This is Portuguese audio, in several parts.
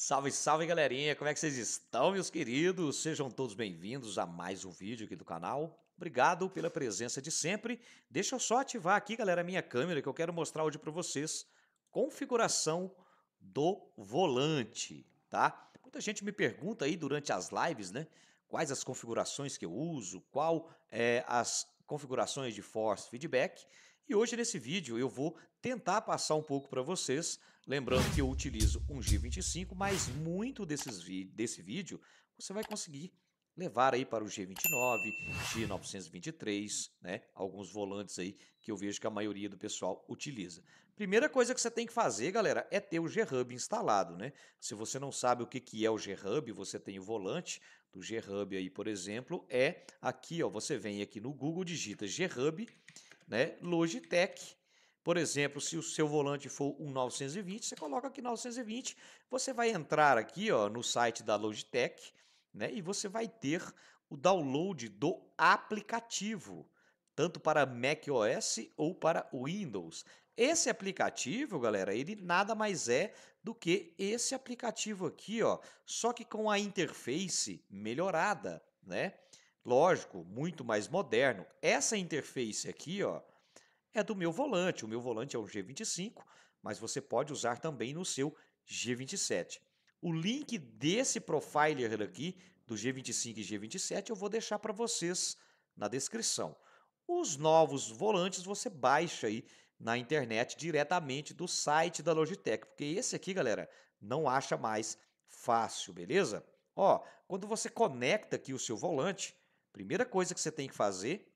Salve, salve galerinha! Como é que vocês estão, meus queridos? Sejam todos bem-vindos a mais um vídeo aqui do canal. Obrigado pela presença de sempre. Deixa eu só ativar aqui, galera, a minha câmera que eu quero mostrar hoje para vocês configuração do volante, tá? Muita gente me pergunta aí durante as lives, né? Quais as configurações que eu uso, qual é, as configurações de force feedback. E hoje nesse vídeo eu vou tentar passar um pouco para vocês Lembrando que eu utilizo um G25, mas muito desses desse vídeo você vai conseguir levar aí para o G29, G923, né? Alguns volantes aí que eu vejo que a maioria do pessoal utiliza. Primeira coisa que você tem que fazer, galera, é ter o G-Hub instalado, né? Se você não sabe o que, que é o G-Hub, você tem o volante do G-Hub aí, por exemplo, é aqui, ó, você vem aqui no Google, digita G-Hub, né? Logitech, por exemplo, se o seu volante for um 920, você coloca aqui 920, você vai entrar aqui ó, no site da Logitech né, e você vai ter o download do aplicativo, tanto para macOS ou para Windows. Esse aplicativo, galera, ele nada mais é do que esse aplicativo aqui, ó, só que com a interface melhorada, né? Lógico, muito mais moderno. Essa interface aqui, ó, é do meu volante. O meu volante é o G25, mas você pode usar também no seu G27. O link desse profiler aqui, do G25 e G27, eu vou deixar para vocês na descrição. Os novos volantes você baixa aí na internet diretamente do site da Logitech, porque esse aqui, galera, não acha mais fácil, beleza? Ó, quando você conecta aqui o seu volante, primeira coisa que você tem que fazer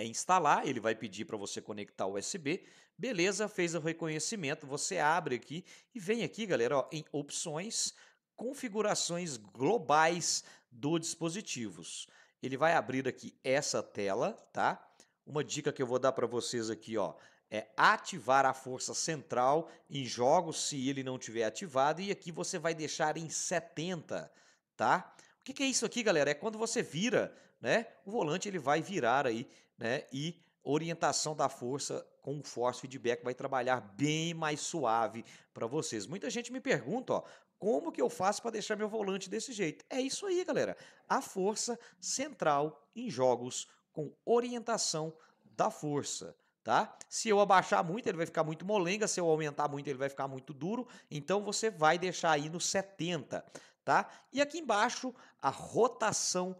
é instalar, ele vai pedir para você conectar o USB. Beleza, fez o reconhecimento, você abre aqui e vem aqui, galera, ó, em opções, configurações globais do dispositivos. Ele vai abrir aqui essa tela, tá? Uma dica que eu vou dar para vocês aqui, ó, é ativar a força central em jogos se ele não tiver ativado e aqui você vai deixar em 70, tá? O que, que é isso aqui, galera? É quando você vira, né? O volante ele vai virar aí né? E orientação da força com o force feedback vai trabalhar bem mais suave para vocês. Muita gente me pergunta, ó, como que eu faço para deixar meu volante desse jeito? É isso aí, galera. A força central em jogos com orientação da força. Tá? Se eu abaixar muito, ele vai ficar muito molenga, se eu aumentar muito, ele vai ficar muito duro, então você vai deixar aí no 70, tá? E aqui embaixo, a rotação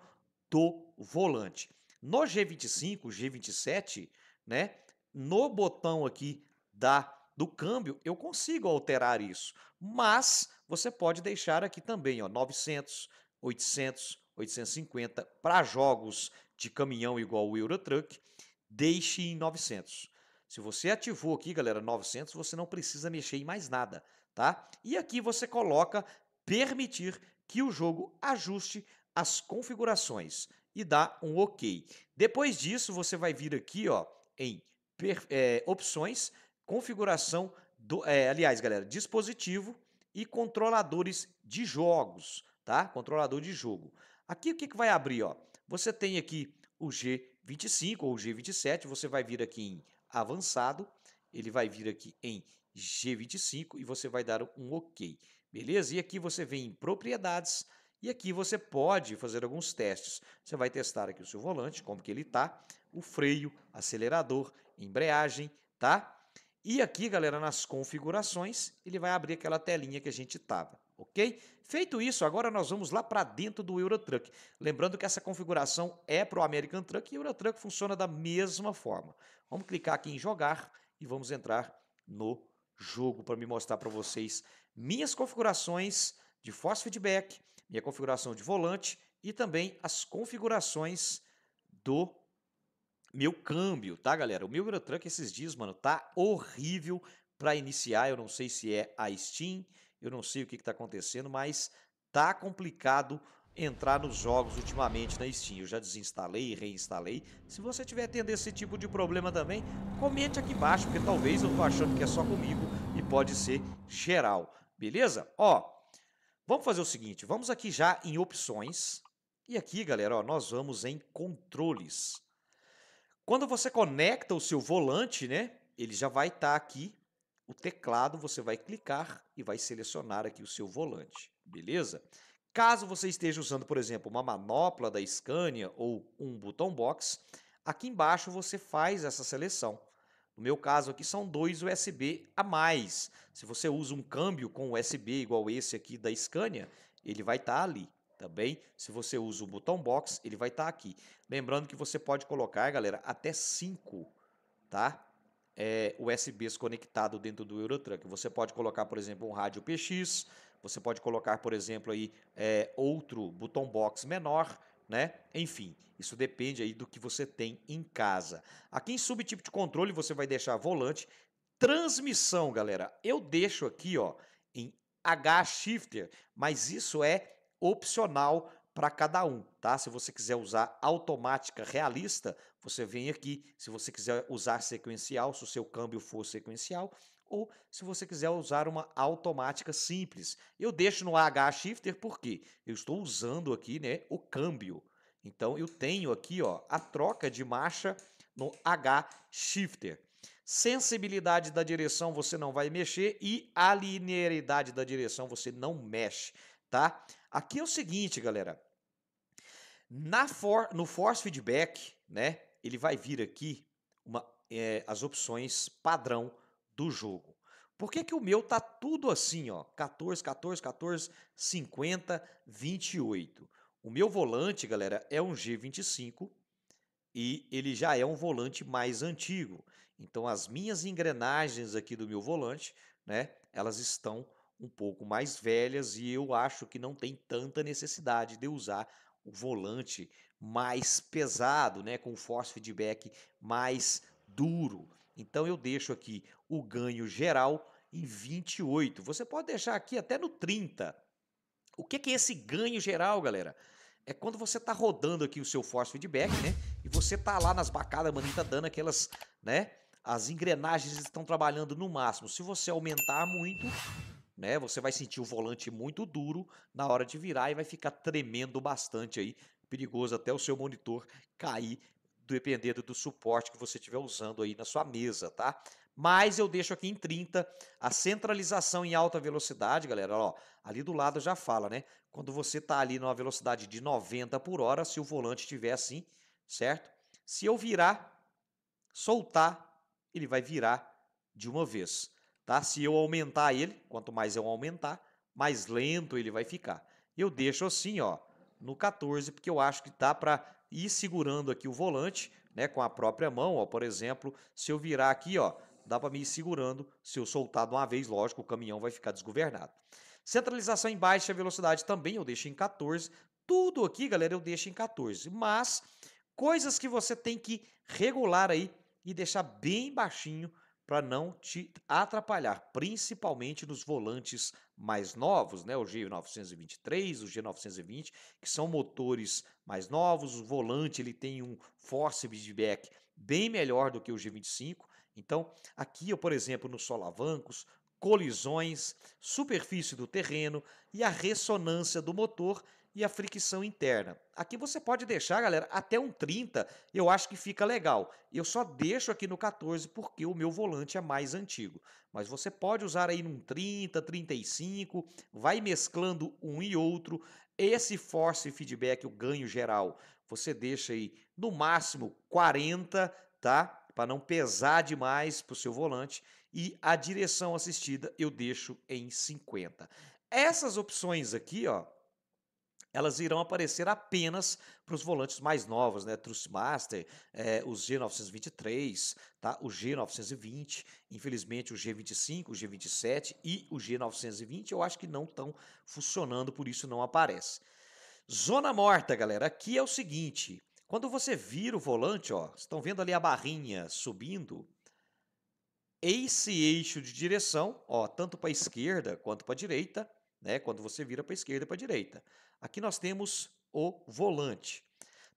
do volante. No G25, G27, né, no botão aqui da do câmbio, eu consigo alterar isso. Mas você pode deixar aqui também, ó, 900, 800, 850 para jogos de caminhão igual o Eurotruck, deixe em 900. Se você ativou aqui, galera, 900, você não precisa mexer em mais nada, tá? E aqui você coloca permitir que o jogo ajuste as configurações e dá um OK. Depois disso, você vai vir aqui ó, em per, é, eh, opções, configuração, do, é, aliás, galera, dispositivo e controladores de jogos, tá? Controlador de jogo. Aqui o que, que vai abrir? Ó? Você tem aqui o G25 ou G27, você vai vir aqui em avançado, ele vai vir aqui em G25 e você vai dar um OK. Beleza? E aqui você vem em propriedades, e aqui você pode fazer alguns testes. Você vai testar aqui o seu volante, como que ele está o freio, acelerador, embreagem, tá? E aqui, galera, nas configurações, ele vai abrir aquela telinha que a gente estava, ok? Feito isso, agora nós vamos lá para dentro do Eurotruck. Lembrando que essa configuração é para o American Truck e o Eurotruck funciona da mesma forma. Vamos clicar aqui em jogar e vamos entrar no jogo para me mostrar para vocês minhas configurações de force feedback, minha configuração de volante e também as configurações do meu câmbio, tá, galera? O meu Eurotruck esses dias, mano, tá horrível para iniciar. Eu não sei se é a Steam, eu não sei o que, que tá acontecendo, mas tá complicado entrar nos jogos ultimamente na Steam. Eu já desinstalei e reinstalei. Se você tiver tendo esse tipo de problema também, comente aqui embaixo, porque talvez eu tô achando que é só comigo e pode ser geral. Beleza? Ó, Vamos fazer o seguinte, vamos aqui já em opções. E aqui, galera, ó, nós vamos em controles. Quando você conecta o seu volante, né, ele já vai estar tá aqui o teclado, você vai clicar e vai selecionar aqui o seu volante, beleza? Caso você esteja usando, por exemplo, uma manopla da Scania ou um button box, aqui embaixo você faz essa seleção. No meu caso aqui são dois USB a mais. Se você usa um câmbio com USB igual esse aqui da Scania, ele vai estar tá ali. Também, tá se você usa o botão box, ele vai estar tá aqui. Lembrando que você pode colocar, galera, até 5 tá? É, USBs conectados dentro do Eurotruck. Você pode colocar, por exemplo, um rádio PX, você pode colocar, por exemplo, aí, é, outro botão box menor, né? Enfim, isso depende aí do que você tem em casa. Aqui em subtipo de controle você vai deixar volante, transmissão, galera. Eu deixo aqui, ó, em H shifter, mas isso é opcional para cada um, tá? Se você quiser usar automática realista, você vem aqui. Se você quiser usar sequencial, se o seu câmbio for sequencial, ou se você quiser usar uma automática simples. Eu deixo no AH Shifter porque eu estou usando aqui né, o câmbio. Então eu tenho aqui ó, a troca de marcha no H Shifter. Sensibilidade da direção você não vai mexer e a linearidade da direção você não mexe, tá? Aqui é o seguinte, galera. Na for, no force feedback, né, ele vai vir aqui uma, é, as opções padrão do jogo. Por que, que o meu tá tudo assim, ó? 14, 14, 14, 50, 28. O meu volante, galera, é um G25 e ele já é um volante mais antigo. Então as minhas engrenagens aqui do meu volante, né, elas estão um pouco mais velhas e eu acho que não tem tanta necessidade de usar o volante mais pesado, né, com force feedback mais duro. Então eu deixo aqui o ganho geral em 28. Você pode deixar aqui até no 30. O que é esse ganho geral, galera? É quando você está rodando aqui o seu force feedback, né? E você está lá nas bacadas, manita tá dando aquelas, né? As engrenagens estão trabalhando no máximo. Se você aumentar muito, né? Você vai sentir o volante muito duro na hora de virar e vai ficar tremendo bastante aí. Perigoso até o seu monitor cair dependendo do suporte que você estiver usando aí na sua mesa, tá? Mas eu deixo aqui em 30 a centralização em alta velocidade, galera. Ó, ali do lado já fala, né? Quando você tá ali numa velocidade de 90 por hora, se o volante estiver assim, certo? Se eu virar, soltar, ele vai virar de uma vez, tá? Se eu aumentar ele, quanto mais eu aumentar, mais lento ele vai ficar. Eu deixo assim, ó, no 14, porque eu acho que dá para ir segurando aqui o volante, né, com a própria mão, ó, por exemplo, se eu virar aqui, ó, dá para me ir segurando, se eu soltar de uma vez, lógico, o caminhão vai ficar desgovernado. Centralização em baixa velocidade também eu deixo em 14, tudo aqui, galera, eu deixo em 14, mas coisas que você tem que regular aí e deixar bem baixinho para não te atrapalhar, principalmente nos volantes mais novos, né? O G923, o G920, que são motores mais novos, o volante ele tem um force feedback bem melhor do que o G25. Então, aqui eu, por exemplo, nos solavancos, colisões, superfície do terreno e a ressonância do motor e a fricção interna. Aqui você pode deixar, galera, até um 30, eu acho que fica legal. Eu só deixo aqui no 14 porque o meu volante é mais antigo. Mas você pode usar aí num 30, 35, vai mesclando um e outro. Esse force feedback, o ganho geral, você deixa aí no máximo 40, tá? Para não pesar demais para o seu volante. E a direção assistida eu deixo em 50. Essas opções aqui, ó, elas irão aparecer apenas para os volantes mais novos, né? Trustmaster, é, os G923, tá? o G920, infelizmente o G25, o G27 e o G920 eu acho que não estão funcionando, por isso não aparece. Zona morta, galera, aqui é o seguinte, quando você vira o volante, ó, estão vendo ali a barrinha subindo, esse eixo de direção, ó, tanto para a esquerda quanto para a direita, né? Quando você vira para a esquerda e para a direita. Aqui nós temos o volante.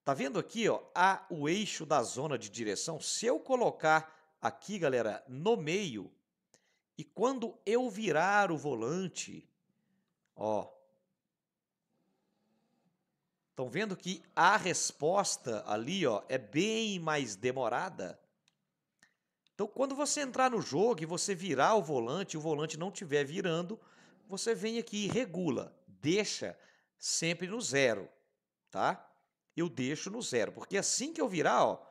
Tá vendo aqui, ó, a o eixo da zona de direção. Se eu colocar aqui, galera, no meio, e quando eu virar o volante, ó, estão vendo que a resposta ali, ó, é bem mais demorada. Então, quando você entrar no jogo e você virar o volante, e o volante não estiver virando, você vem aqui e regula, deixa sempre no zero, tá? Eu deixo no zero, porque assim que eu virar, ó,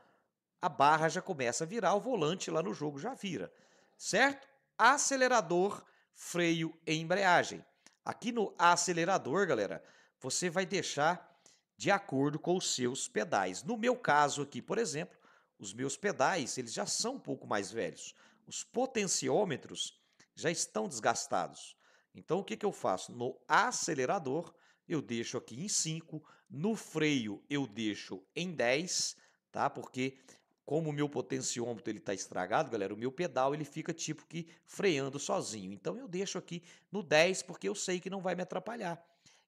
a barra já começa a virar, o volante lá no jogo já vira, certo? Acelerador, freio e embreagem. Aqui no acelerador, galera, você vai deixar de acordo com os seus pedais. No meu caso aqui, por exemplo, os meus pedais, eles já são um pouco mais velhos. Os potenciômetros já estão desgastados. Então, o que, que eu faço? No acelerador, eu deixo aqui em 5, no freio eu deixo em 10, tá? Porque como o meu potenciômetro ele está estragado, galera, o meu pedal ele fica tipo que freando sozinho. Então eu deixo aqui no 10 porque eu sei que não vai me atrapalhar.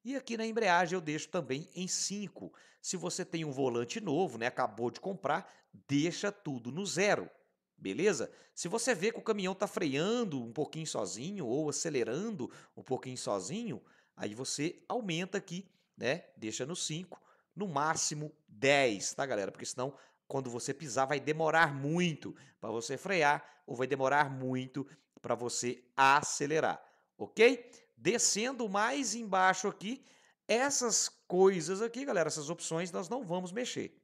E aqui na embreagem eu deixo também em 5. Se você tem um volante novo, né, acabou de comprar, deixa tudo no zero. Beleza? Se você vê que o caminhão está freando um pouquinho sozinho ou acelerando um pouquinho sozinho, Aí você aumenta aqui, né? Deixa no 5, no máximo 10, tá, galera? Porque senão quando você pisar vai demorar muito para você frear ou vai demorar muito para você acelerar, OK? Descendo mais embaixo aqui, essas coisas aqui, galera, essas opções nós não vamos mexer.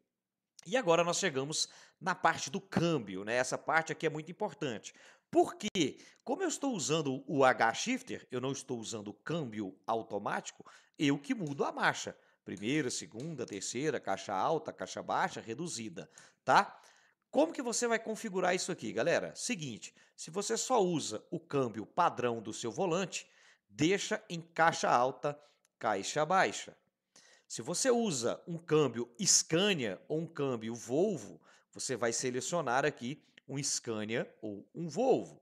E agora nós chegamos na parte do câmbio, né? Essa parte aqui é muito importante. Porque, como eu estou usando o H-Shifter, eu não estou usando o câmbio automático, eu que mudo a marcha. Primeira, segunda, terceira, caixa alta, caixa baixa, reduzida, tá? Como que você vai configurar isso aqui, galera? Seguinte, se você só usa o câmbio padrão do seu volante, deixa em caixa alta, caixa baixa. Se você usa um câmbio Scania ou um câmbio Volvo, você vai selecionar aqui um Scania ou um Volvo,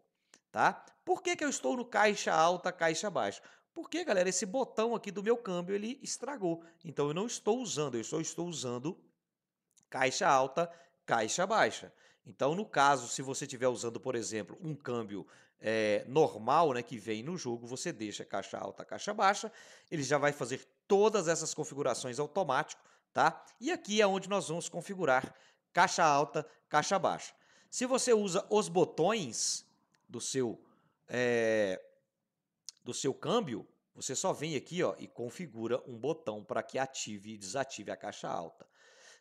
tá? Por que, que eu estou no caixa alta, caixa baixa? Porque, galera, esse botão aqui do meu câmbio ele estragou. Então eu não estou usando, eu só estou usando caixa alta, caixa baixa. Então, no caso, se você estiver usando, por exemplo, um câmbio é, normal né, que vem no jogo, você deixa caixa alta, caixa baixa, ele já vai fazer todas essas configurações automático, tá? E aqui é onde nós vamos configurar caixa alta, caixa baixa. Se você usa os botões do seu, é, do seu câmbio, você só vem aqui ó, e configura um botão para que ative e desative a caixa alta.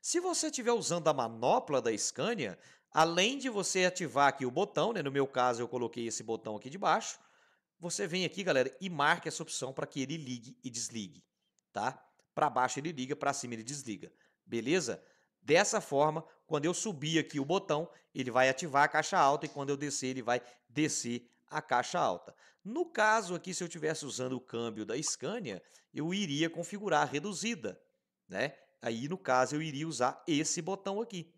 Se você estiver usando a manopla da Scania, além de você ativar aqui o botão, né, no meu caso eu coloquei esse botão aqui de baixo, você vem aqui, galera, e marca essa opção para que ele ligue e desligue, tá? Para baixo ele liga, para cima ele desliga, beleza? Dessa forma, quando eu subir aqui o botão, ele vai ativar a caixa alta e quando eu descer, ele vai descer a caixa alta. No caso aqui, se eu estivesse usando o câmbio da Scania, eu iria configurar a reduzida, né? Aí, no caso, eu iria usar esse botão aqui,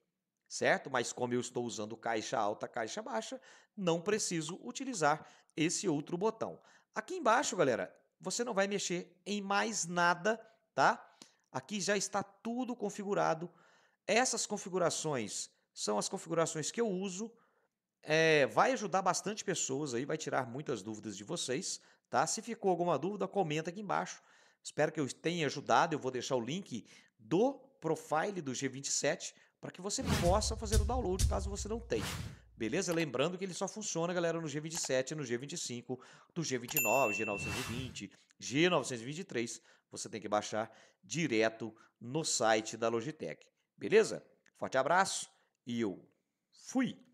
certo? Mas como eu estou usando caixa alta, caixa baixa, não preciso utilizar esse outro botão. Aqui embaixo, galera, você não vai mexer em mais nada, tá? Aqui já está tudo configurado essas configurações são as configurações que eu uso. É, vai ajudar bastante pessoas aí, vai tirar muitas dúvidas de vocês, tá? Se ficou alguma dúvida, comenta aqui embaixo. Espero que eu tenha ajudado. Eu vou deixar o link do profile do G27 para que você possa fazer o download caso você não tenha. Beleza? Lembrando que ele só funciona, galera, no G27, no G25, do G29, G920, G923. Você tem que baixar direto no site da Logitech. Beleza? Forte abraço e eu fui!